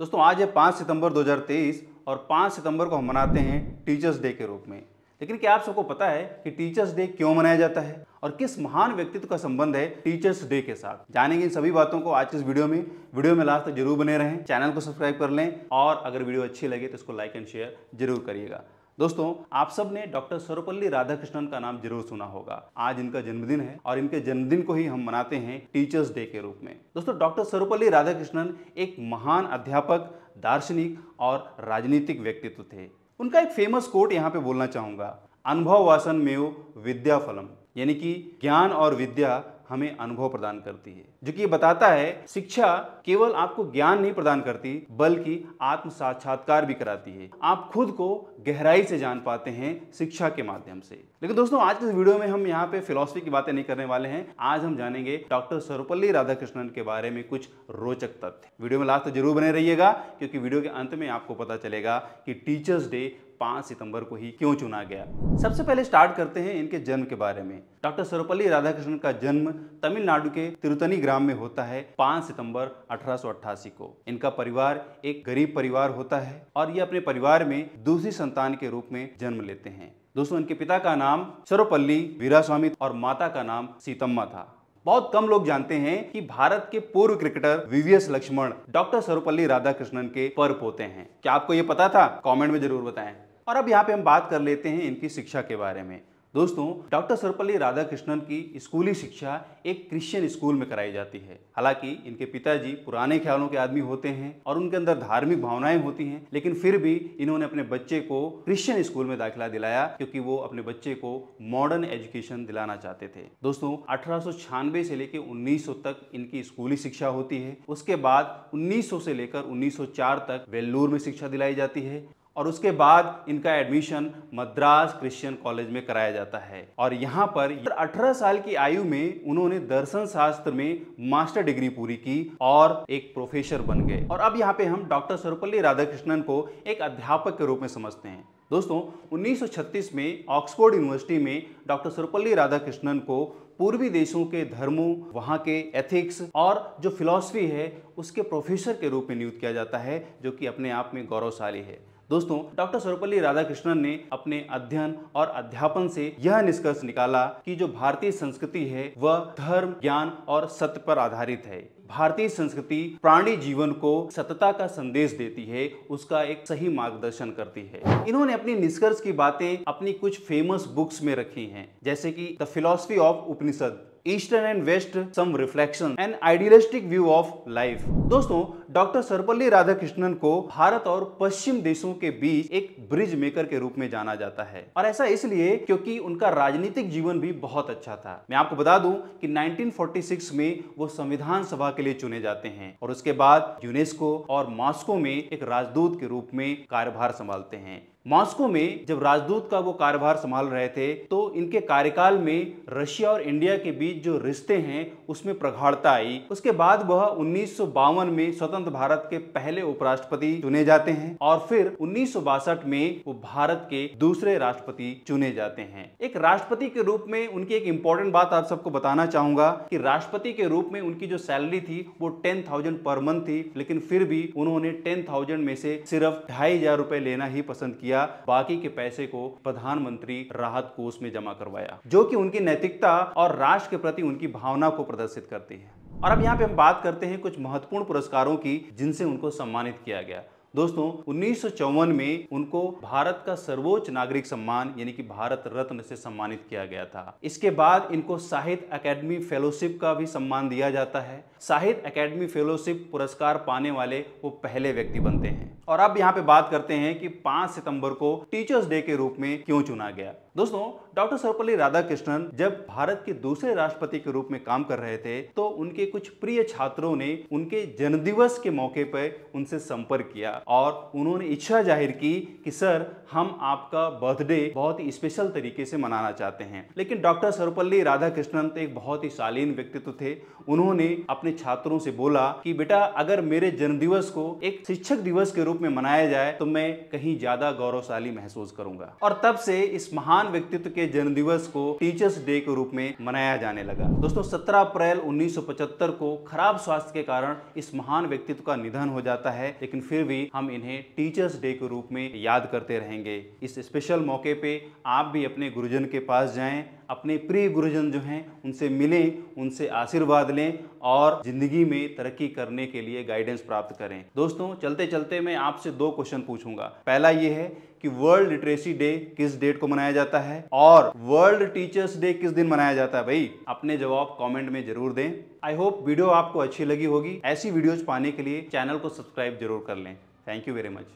दोस्तों आज है पाँच सितंबर 2023 और पाँच सितंबर को हम मनाते हैं टीचर्स डे के रूप में लेकिन क्या आप सबको पता है कि टीचर्स डे क्यों मनाया जाता है और किस महान व्यक्तित्व का संबंध है टीचर्स डे के साथ जानेंगे इन सभी बातों को आज इस वीडियो में वीडियो में लास्ट तक जरूर बने रहें चैनल को सब्सक्राइब कर लें और अगर वीडियो अच्छी लगे तो इसको लाइक एंड शेयर जरूर करिएगा दोस्तों आप सब ने डॉक्टर सर्वपल्ली राधाकृष्णन का नाम जरूर सुना होगा आज इनका जन्मदिन है और इनके जन्मदिन को ही हम मनाते हैं टीचर्स डे के रूप में दोस्तों डॉक्टर सर्वपल्ली राधाकृष्णन एक महान अध्यापक दार्शनिक और राजनीतिक व्यक्तित्व थे उनका एक फेमस कोट यहाँ पे बोलना चाहूंगा अनुभव वासन में विद्या फलम यानी कि ज्ञान और विद्या हमें अनुभव प्रदान करती है जो कि ये बताता है शिक्षा केवल आपको ज्ञान नहीं प्रदान करती बल्कि आत्म साक्षात्कार भी कराती है आप खुद को गहराई से जान पाते हैं शिक्षा के माध्यम से लेकिन दोस्तों आज के वीडियो में हम यहाँ पे फिलोसफी की बातें नहीं करने वाले हैं आज हम जानेंगे डॉक्टर सर्वपल्ली राधाकृष्णन के बारे में कुछ रोचक तथ्य वीडियो में लास्ट तो जरूर बने रहिएगा क्योंकि वीडियो के अंत में आपको पता चलेगा कि टीचर्स डे 5 सितंबर को ही क्यों चुना गया सबसे पहले स्टार्ट करते हैं इनके जन्म के बारे में डॉक्टर सर्वपल्ली राधाकृष्णन का जन्म तमिलनाडु के तिरुतनी ग्राम में होता है 5 सितंबर 1888 को इनका परिवार एक गरीब परिवार होता है और ये अपने परिवार में दूसरी संतान के रूप में जन्म लेते हैं दोस्तों इनके पिता का नाम सर्वपल्ली वीरास्वामी और माता का नाम सीतम्मा था बहुत कम लोग जानते हैं कि भारत के पूर्व cricketer VVS Laxman doctor Sarvepalli Radhakrishnan के पर पोते हैं क्या आपको यह पता था कमेंट में जरूर बताएं और अब यहाँ पे हम बात कर लेते हैं इनकी शिक्षा के बारे में दोस्तों डॉक्टर सर्वपल्ली राधाकृष्णन की स्कूली शिक्षा एक क्रिश्चियन स्कूल में कराई जाती है हालांकि इनके पिताजी पुराने ख्यालों के आदमी होते हैं और उनके अंदर धार्मिक भावनाएं होती हैं लेकिन फिर भी इन्होंने अपने बच्चे को क्रिश्चियन स्कूल में दाखिला दिलाया क्योंकि वो अपने बच्चे को मॉडर्न एजुकेशन दिलाना चाहते थे दोस्तों अठारह से लेकर उन्नीस तक इनकी स्कूली शिक्षा होती है उसके बाद उन्नीस से लेकर उन्नीस तक वेल्लूर में शिक्षा दिलाई जाती है और उसके बाद इनका एडमिशन मद्रास क्रिश्चियन कॉलेज में कराया जाता है और यहाँ पर 18 साल की आयु में उन्होंने दर्शन शास्त्र में मास्टर डिग्री पूरी की और एक प्रोफेसर बन गए और अब यहाँ पे हम डॉक्टर सर्वपल्ली राधाकृष्णन को एक अध्यापक के रूप में समझते हैं दोस्तों 1936 में ऑक्सफोर्ड यूनिवर्सिटी में डॉक्टर सर्वपल्ली राधाकृष्णन को पूर्वी देशों के धर्मों वहाँ के एथिक्स और जो फिलॉसफी है उसके प्रोफेसर के रूप में नियुक्त किया जाता है जो कि अपने आप में गौरवशाली है दोस्तों डॉक्टर सर्वपल्ली राधाकृष्णन ने अपने अध्ययन और अध्यापन से यह निष्कर्ष निकाला कि जो भारतीय संस्कृति है वह धर्म ज्ञान और सत्य पर आधारित है भारतीय संस्कृति प्राणी जीवन को सतता का संदेश देती है उसका एक सही मार्गदर्शन करती है इन्होंने अपनी निष्कर्ष की बातें अपनी कुछ फेमस बुक्स में रखी हैं जैसे कि the philosophy of Upanishad eastern and west some reflection and idealistic view of life दोस्तों डॉक्टर सर्वपल्ली राधाकृष्णन को भारत और पश्चिम देशों के बीच एक ब्रिज मेकर के रूप में जाना जाता है और ऐसा इसलिए क्योंकि उनका राजनीतिक जीवन भी बहुत अच्छा था मैं आपको बता दूं कि 1946 में वो संविधान सभा के लिए चुने जाते हैं और उसके बाद यूनेस्को और मॉस्को में एक राजदूत के रूप में कार्यभार संभालते हैं मॉस्को में जब राजदूत का वो कार्यभार संभाल रहे थे तो इनके कार्यकाल में रशिया और इंडिया के बीच जो रिश्ते हैं उसमें प्रगाढ़ता आई उसके बाद वह उन्नीस में स्वतंत्र भारत के पहले उपराष्ट्रपति चुने जाते हैं और फिर उन्नीस में वो भारत के दूसरे राष्ट्रपति चुने जाते हैं एक राष्ट्रपति के रूप में उनकी एक इंपॉर्टेंट बात आप सबको बताना चाहूंगा कि राष्ट्रपति के रूप में उनकी जो सैलरी थी वो टेन थाउजेंड पर मंथ थी लेकिन फिर भी उन्होंने टेन थाउजेंड में से सिर्फ ढाई हजार लेना ही पसंद किया दिया बाकी के पैसे को प्रधानमंत्री राहत कोष में जमा करवाया जो कि उनकी नैतिकता और राष्ट्र के प्रति उनकी भावना को प्रदर्शित करती है और अब यहाँ पे हम बात करते हैं कुछ महत्वपूर्ण पुरस्कारों की जिनसे उनको सम्मानित किया गया दोस्तों उन्नीस में उनको भारत का सर्वोच्च नागरिक सम्मान यानी कि भारत रत्न से सम्मानित किया गया था इसके बाद इनको साहित्य अकेडमी फेलोशिप का भी सम्मान दिया जाता है साहित्य अकेडमी फेलोशिप पुरस्कार पाने वाले वो पहले व्यक्ति बनते हैं और अब यहाँ पे बात करते हैं कि 5 सितंबर को टीचर्स डे के रूप में क्यों चुना गया दोस्तों डॉक्टर सर्वपल्ली राधाकृष्णन जब भारत के दूसरे राष्ट्रपति के रूप में काम कर रहे थे तो उनके कुछ प्रिय छात्रों ने उनके जन्मदिवस के मौके पर उनसे संपर्क किया और उन्होंने इच्छा जाहिर की कि सर हम आपका बर्थडे बहुत ही स्पेशल तरीके से मनाना चाहते हैं लेकिन डॉक्टर सर्वपल्ली राधाकृष्णन तो एक बहुत ही शालीन व्यक्तित्व थे उन्होंने अपने छात्रों से बोला कि बेटा अगर मेरे जन्मदिवस को एक शिक्षक दिवस के रूप रूप में मनाया जाए तो मैं कहीं ज्यादा गौरवशाली महसूस करूंगा और तब से इस महान व्यक्तित्व के जन्मदिवस को टीचर्स डे के रूप में मनाया जाने लगा दोस्तों 17 अप्रैल 1975 को खराब स्वास्थ्य के कारण इस महान व्यक्तित्व का निधन हो जाता है लेकिन फिर भी हम इन्हें टीचर्स डे के रूप में याद करते रहेंगे इस स्पेशल मौके पे आप भी अपने गुरुजन के पास जाएं अपने प्रिय गुरुजन जो हैं उनसे मिलें उनसे आशीर्वाद लें और ज़िंदगी में तरक्की करने के लिए गाइडेंस प्राप्त करें दोस्तों चलते चलते मैं आपसे दो क्वेश्चन पूछूंगा पहला ये है कि वर्ल्ड लिटरेसी डे किस डेट को मनाया जाता है और वर्ल्ड टीचर्स डे किस दिन मनाया जाता है भाई अपने जवाब कमेंट में जरूर दें आई होप वीडियो आपको अच्छी लगी होगी ऐसी वीडियोज पाने के लिए चैनल को सब्सक्राइब जरूर कर लें थैंक यू वेरी मच